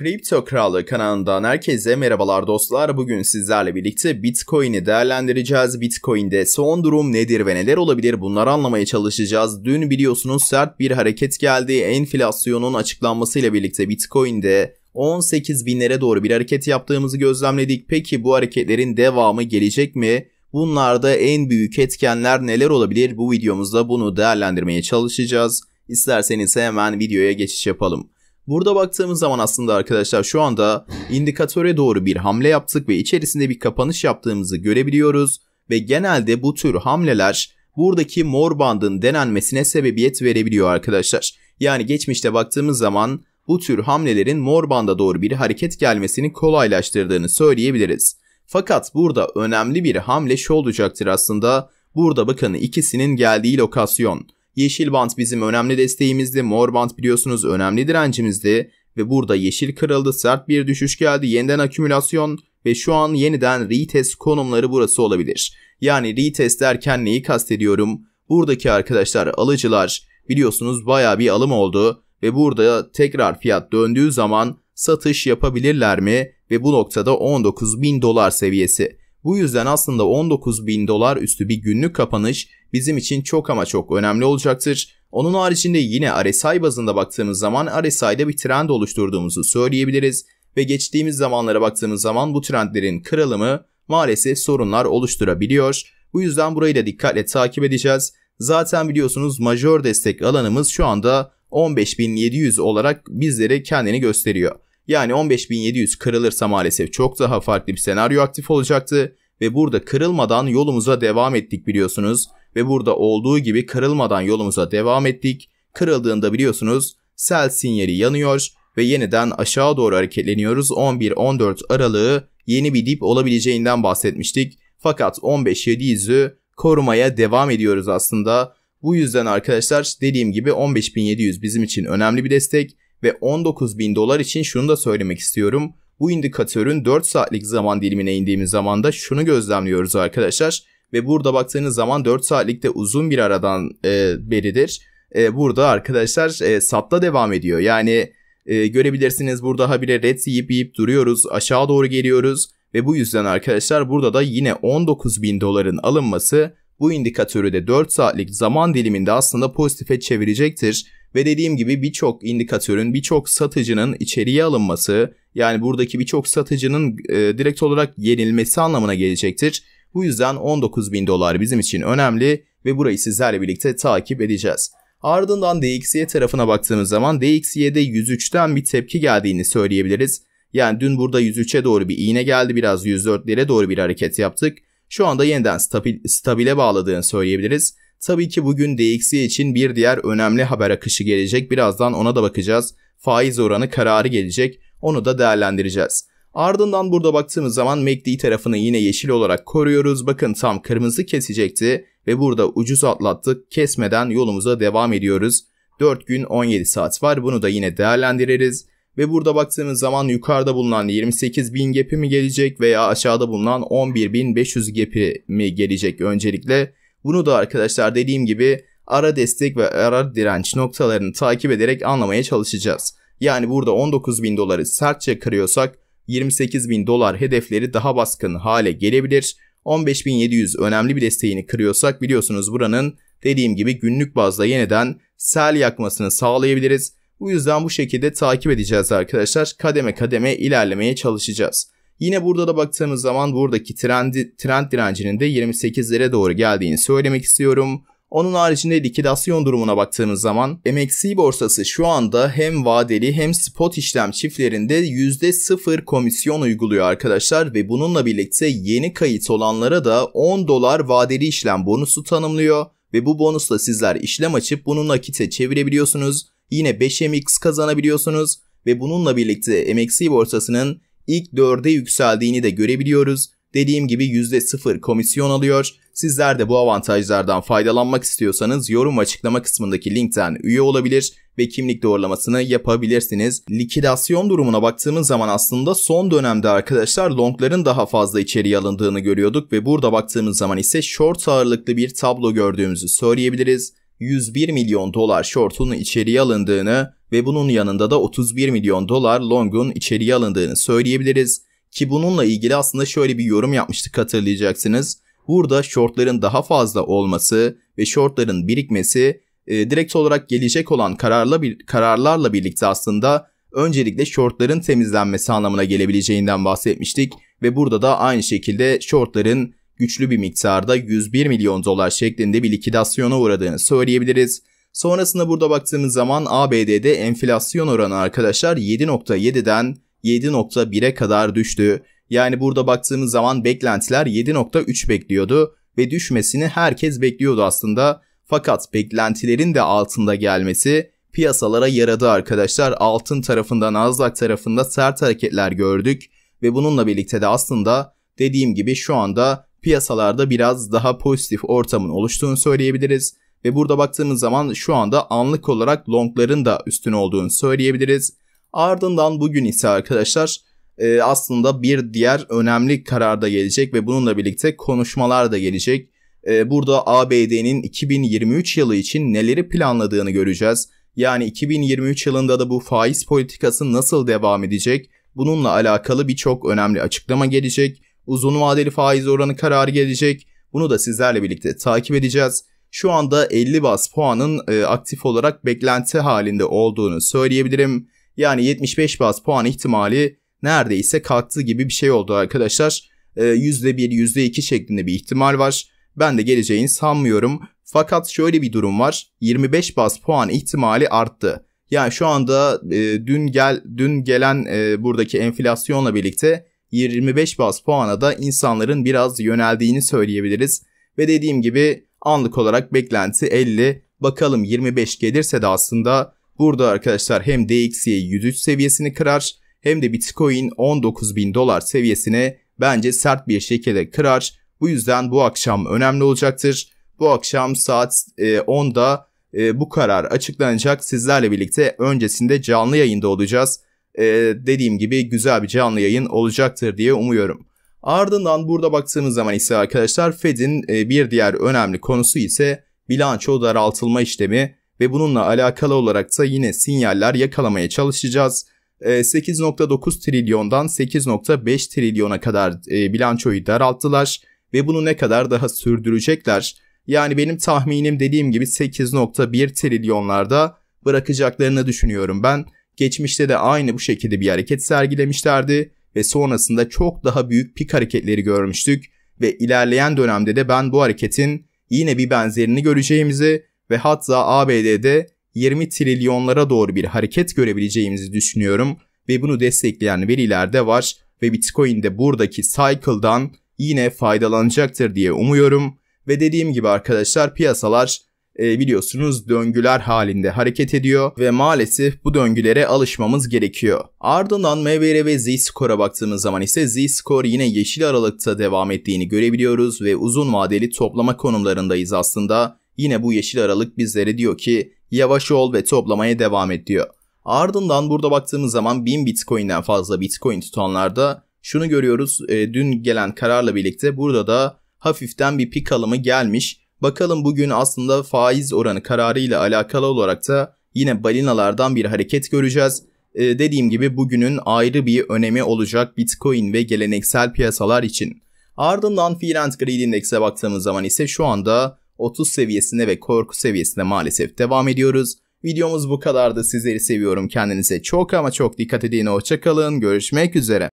Kripto Kralı kanalından herkese merhabalar dostlar. Bugün sizlerle birlikte Bitcoin'i değerlendireceğiz. Bitcoin'de son durum nedir ve neler olabilir bunları anlamaya çalışacağız. Dün biliyorsunuz sert bir hareket geldi. Enflasyonun açıklanmasıyla birlikte Bitcoin'de 18 binlere doğru bir hareket yaptığımızı gözlemledik. Peki bu hareketlerin devamı gelecek mi? Bunlarda en büyük etkenler neler olabilir? Bu videomuzda bunu değerlendirmeye çalışacağız. İsterseniz hemen videoya geçiş yapalım. Burada baktığımız zaman aslında arkadaşlar şu anda indikatöre doğru bir hamle yaptık ve içerisinde bir kapanış yaptığımızı görebiliyoruz. Ve genelde bu tür hamleler buradaki mor bandın denenmesine sebebiyet verebiliyor arkadaşlar. Yani geçmişte baktığımız zaman bu tür hamlelerin mor banda doğru bir hareket gelmesini kolaylaştırdığını söyleyebiliriz. Fakat burada önemli bir hamle şu olacaktır aslında. Burada bakın ikisinin geldiği lokasyon. Yeşil bant bizim önemli desteğimizdi. Mor bant biliyorsunuz önemli direncimizdi. Ve burada yeşil kırıldı. Sert bir düşüş geldi. Yeniden akümülasyon ve şu an yeniden retest konumları burası olabilir. Yani retest derken neyi kastediyorum? Buradaki arkadaşlar alıcılar biliyorsunuz baya bir alım oldu ve burada tekrar fiyat döndüğü zaman satış yapabilirler mi? Ve bu noktada 19 bin dolar seviyesi. Bu yüzden aslında 19 bin dolar üstü bir günlük kapanış bizim için çok ama çok önemli olacaktır. Onun haricinde yine RSI bazında baktığımız zaman RSI'de bir trend oluşturduğumuzu söyleyebiliriz ve geçtiğimiz zamanlara baktığımız zaman bu trendlerin kırılımı maalesef sorunlar oluşturabiliyor. Bu yüzden burayı da dikkatle takip edeceğiz. Zaten biliyorsunuz majör destek alanımız şu anda 15.700 olarak bizlere kendini gösteriyor. Yani 15700 kırılırsa maalesef çok daha farklı bir senaryo aktif olacaktı ve burada kırılmadan yolumuza devam ettik biliyorsunuz ve burada olduğu gibi kırılmadan yolumuza devam ettik. Kırıldığında biliyorsunuz sel sinyali yanıyor ve yeniden aşağı doğru hareketleniyoruz. 11-14 aralığı yeni bir dip olabileceğinden bahsetmiştik. Fakat 15.700'ü korumaya devam ediyoruz aslında. Bu yüzden arkadaşlar dediğim gibi 15.700 bizim için önemli bir destek. Ve 19 bin dolar için şunu da söylemek istiyorum. Bu indikatörün 4 saatlik zaman dilimine indiğimiz zaman da şunu gözlemliyoruz arkadaşlar. Ve burada baktığınız zaman 4 saatlikte uzun bir aradan e, beridir. E, burada arkadaşlar e, satta devam ediyor. Yani e, görebilirsiniz burada habire red yiyip yiyip duruyoruz. Aşağı doğru geliyoruz. Ve bu yüzden arkadaşlar burada da yine 19 bin doların alınması bu indikatörü de 4 saatlik zaman diliminde aslında pozitife çevirecektir. Ve dediğim gibi birçok indikatörün, birçok satıcının içeriye alınması yani buradaki birçok satıcının e, direkt olarak yenilmesi anlamına gelecektir. Bu yüzden 19.000 dolar bizim için önemli ve burayı sizlerle birlikte takip edeceğiz. Ardından DXY tarafına baktığımız zaman DXY'de 103'ten bir tepki geldiğini söyleyebiliriz. Yani dün burada 103'e doğru bir iğne geldi biraz 104'lere doğru bir hareket yaptık. Şu anda yeniden stabil, stabile bağladığını söyleyebiliriz. Tabii ki bugün DXY için bir diğer önemli haber akışı gelecek. Birazdan ona da bakacağız. Faiz oranı kararı gelecek. Onu da değerlendireceğiz. Ardından burada baktığımız zaman MACD e tarafını yine yeşil olarak koruyoruz. Bakın tam kırmızı kesecekti ve burada ucuz atlattık. Kesmeden yolumuza devam ediyoruz. 4 gün 17 saat var. Bunu da yine değerlendiririz. Ve burada baktığımız zaman yukarıda bulunan 28.000 gepi mi gelecek veya aşağıda bulunan 11.500 gepi mi gelecek öncelikle bunu da arkadaşlar dediğim gibi ara destek ve ara direnç noktalarını takip ederek anlamaya çalışacağız. Yani burada 19.000 doları sertçe kırıyorsak 28.000 dolar hedefleri daha baskın hale gelebilir. 15.700 önemli bir desteğini kırıyorsak biliyorsunuz buranın dediğim gibi günlük bazda yeniden sel yakmasını sağlayabiliriz. Bu yüzden bu şekilde takip edeceğiz arkadaşlar. Kademe kademe ilerlemeye çalışacağız. Yine burada da baktığımız zaman buradaki trendi, trend direncinin de 28'lere doğru geldiğini söylemek istiyorum. Onun haricinde likidasyon durumuna baktığımız zaman MXC borsası şu anda hem vadeli hem spot işlem çiftlerinde %0 komisyon uyguluyor arkadaşlar ve bununla birlikte yeni kayıt olanlara da 10 dolar vadeli işlem bonusu tanımlıyor ve bu bonusla sizler işlem açıp bunu nakite çevirebiliyorsunuz. Yine 5MX kazanabiliyorsunuz ve bununla birlikte MXC borsasının ilk dörde yükseldiğini de görebiliyoruz. Dediğim gibi %0 komisyon alıyor. Sizler de bu avantajlardan faydalanmak istiyorsanız yorum ve açıklama kısmındaki linkten üye olabilir ve kimlik doğrulamasını yapabilirsiniz. Likidasyon durumuna baktığımız zaman aslında son dönemde arkadaşlar longların daha fazla içeriye alındığını görüyorduk ve burada baktığımız zaman ise short ağırlıklı bir tablo gördüğümüzü söyleyebiliriz. 101 milyon dolar short'un içeriye alındığını ve bunun yanında da 31 milyon dolar Long'un içeriye alındığını söyleyebiliriz ki bununla ilgili aslında şöyle bir yorum yapmıştık hatırlayacaksınız. Burada shortların daha fazla olması ve shortların birikmesi e, direkt olarak gelecek olan kararla bir, kararlarla birlikte aslında öncelikle shortların temizlenmesi anlamına gelebileceğinden bahsetmiştik ve burada da aynı şekilde shortların güçlü bir miktarda 101 milyon dolar şeklinde bir likidasyona uğradığını söyleyebiliriz. Sonrasında burada baktığımız zaman ABD'de enflasyon oranı arkadaşlar 7.7'den 7.1'e kadar düştü. Yani burada baktığımız zaman beklentiler 7.3 bekliyordu ve düşmesini herkes bekliyordu aslında. Fakat beklentilerin de altında gelmesi piyasalara yaradı arkadaşlar. Altın tarafında Nasdaq tarafında sert hareketler gördük ve bununla birlikte de aslında dediğim gibi şu anda piyasalarda biraz daha pozitif ortamın oluştuğunu söyleyebiliriz. Ve burada baktığımız zaman şu anda anlık olarak longların da üstün olduğunu söyleyebiliriz. Ardından bugün ise arkadaşlar e, aslında bir diğer önemli karar da gelecek ve bununla birlikte konuşmalar da gelecek. E, burada ABD'nin 2023 yılı için neleri planladığını göreceğiz. Yani 2023 yılında da bu faiz politikası nasıl devam edecek? Bununla alakalı birçok önemli açıklama gelecek. Uzun vadeli faiz oranı kararı gelecek. Bunu da sizlerle birlikte takip edeceğiz şu anda 50 bas puanın e, aktif olarak beklenti halinde olduğunu söyleyebilirim. Yani 75 bas puan ihtimali neredeyse kalktı gibi bir şey oldu arkadaşlar. E, %1, %2 şeklinde bir ihtimal var. Ben de geleceğini sanmıyorum. Fakat şöyle bir durum var. 25 bas puan ihtimali arttı. Yani şu anda e, dün gel dün gelen e, buradaki enflasyonla birlikte 25 bas puana da insanların biraz yöneldiğini söyleyebiliriz. Ve dediğim gibi Anlık olarak beklenti 50. Bakalım 25 gelirse de aslında burada arkadaşlar hem DXY 103 seviyesini kırar hem de Bitcoin 19.000 dolar seviyesini bence sert bir şekilde kırar. Bu yüzden bu akşam önemli olacaktır. Bu akşam saat 10'da e, e, bu karar açıklanacak. Sizlerle birlikte öncesinde canlı yayında olacağız. E, dediğim gibi güzel bir canlı yayın olacaktır diye umuyorum. Ardından burada baktığımız zaman ise arkadaşlar Fed'in e, bir diğer önemli konusu ise bilanço daraltılma işlemi ve bununla alakalı olarak da yine sinyaller yakalamaya çalışacağız. 8.9 e, trilyondan 8.5 trilyona kadar e, bilançoyu daralttılar ve bunu ne kadar daha sürdürecekler? Yani benim tahminim dediğim gibi 8.1 trilyonlarda bırakacaklarını düşünüyorum ben. Geçmişte de aynı bu şekilde bir hareket sergilemişlerdi ve sonrasında çok daha büyük pik hareketleri görmüştük ve ilerleyen dönemde de ben bu hareketin yine bir benzerini göreceğimizi ve hatta ABD'de 20 trilyonlara doğru bir hareket görebileceğimizi düşünüyorum ve bunu destekleyen veriler de var ve Bitcoin de buradaki cycle'dan yine faydalanacaktır diye umuyorum ve dediğim gibi arkadaşlar piyasalar e, biliyorsunuz döngüler halinde hareket ediyor ve maalesef bu döngülere alışmamız gerekiyor. Ardından MBR ve Z-Score'a baktığımız zaman ise Z-Score yine yeşil aralıkta devam ettiğini görebiliyoruz ve uzun vadeli toplama konumlarındayız aslında. Yine bu yeşil aralık bizlere diyor ki yavaş ol ve toplamaya devam et diyor. Ardından burada baktığımız zaman 1000 Bitcoin'den fazla Bitcoin tutanlarda şunu görüyoruz. E, dün gelen kararla birlikte burada da hafiften bir pik alımı gelmiş Bakalım bugün aslında faiz oranı kararı ile alakalı olarak da yine balinalardan bir hareket göreceğiz. Ee, dediğim gibi bugünün ayrı bir önemi olacak Bitcoin ve geleneksel piyasalar için. Ardından Fear and Greed Index'e baktığımız zaman ise şu anda 30 seviyesinde ve korku seviyesinde maalesef devam ediyoruz. Videomuz bu kadardı. Sizleri seviyorum. Kendinize çok ama çok dikkat edin. Hoşçakalın. Görüşmek üzere.